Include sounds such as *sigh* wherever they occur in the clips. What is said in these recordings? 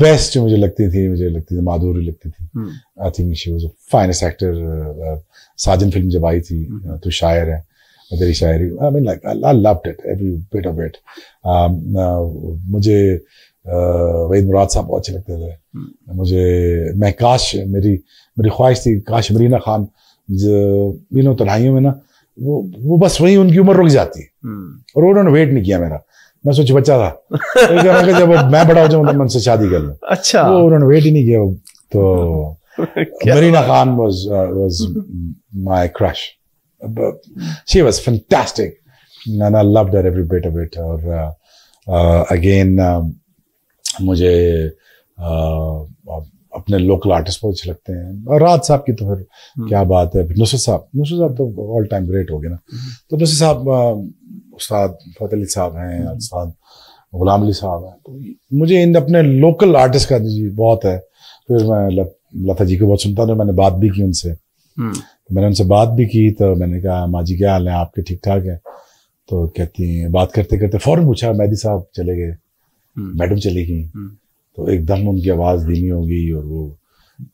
Best जो मुझे लगती थी मुझे लगती थी माधुरी लगती थी I think she was finest actor Saajan film जब आई थी हम्म। uh, तो शायर है तेरी शायरी I mean like I loved it every bit of it मुझे uh, वहीद मुराद साहब बहुत अच्छे लगते थे हम्म। मुझे मैं काश मेरी मेरी ख्वाहिश थी काश मरीना खान जो इन तनाइयों में ना वो वो बस वहीं उनकी उम्र रुक जाती है हम्म। और उन्होंने वेट नहीं किया मेरा मैं सोच बच्चा था तो जब मैं बड़ा हो जाऊं तो मन से शादी कर लूं अच्छा वो उन्होंने वेट ही नहीं किया तो Marina Khan was was my crush she was fantastic and I loved her every bit of it और again uh, uh, um, uh, मुझे अपने लोकल आर्टिस्ट बहुत अच्छे लगते हैं और राज साहब की तो फिर हम्म। क्या बात है नुसर साहब नुसर साहब तो ऑल टाइम ग्रेट हो गए ना हम्म। तो नुसर साहब uh, उस्ताद फतेह अली साहब हैं हम्म। उस्ताद गुलाम अली साहब हैं तो मुझे इन अपने लोकल आर्टिस्ट का जी बहुत है फिर मैं लता जी को बहुत सुनता था तो मैंने बात भी की उनसे हम्म। तो मैंने उनसे बात भी की तो मैंने कहा माँ जी क्या हाल है आपके ठीक ठाक है तो कहती हैं बात करते करते फौरन पूछा मैदी साहब चले गए हम्म। मैडम चली गई तो एकदम उनकी आवाज़ धीमी हो गई और वो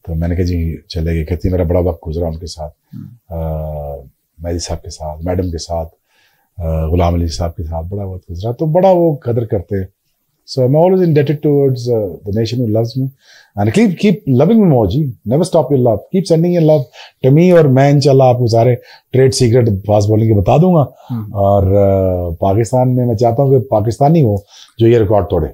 तो मैंने कहा जी चले गए कहती मेरा बड़ा वक्त गुजरा उनके साथ मैदी साहब के साथ मैडम के साथ गुलाम अली साहब के साथ बड़ा बहुत गुजरा तो बड़ा वो कदर करते हैं so I am always towards uh, the nation who loves me. And keep keep loving me more, ji. Never stop your love. Keep sending your love to me hmm. और मैं इंशाल्लाह आपको सारे ट्रेड सीक्रेट फास्ट बॉलिंग के बता दूंगा और पाकिस्तान में मैं चाहता हूँ कि पाकिस्तानी हो जो ये रिकॉर्ड तोड़े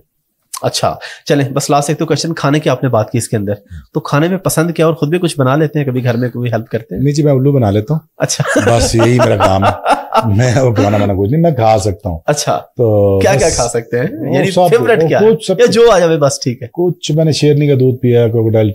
अच्छा चले बस लास्ट एक तो क्वेश्चन खाने की आपने बात की इसके अंदर तो खाने में पसंद क्या और खुद भी कुछ बना लेते हैं कभी घर में कोई हेल्प करते हैं नहीं जी मैं उल्लू बना लेता हूँ अच्छा बस यही मेरा काम है *laughs* मैं वो खाना बना कुछ नहीं मैं खा सकता हूँ अच्छा तो क्या क्या खा सकते हैं यानी फेवरेट क्या है या जो आ जाए बस ठीक है कुछ मैंने शेरनी का दूध पिया क्रोकोडाइल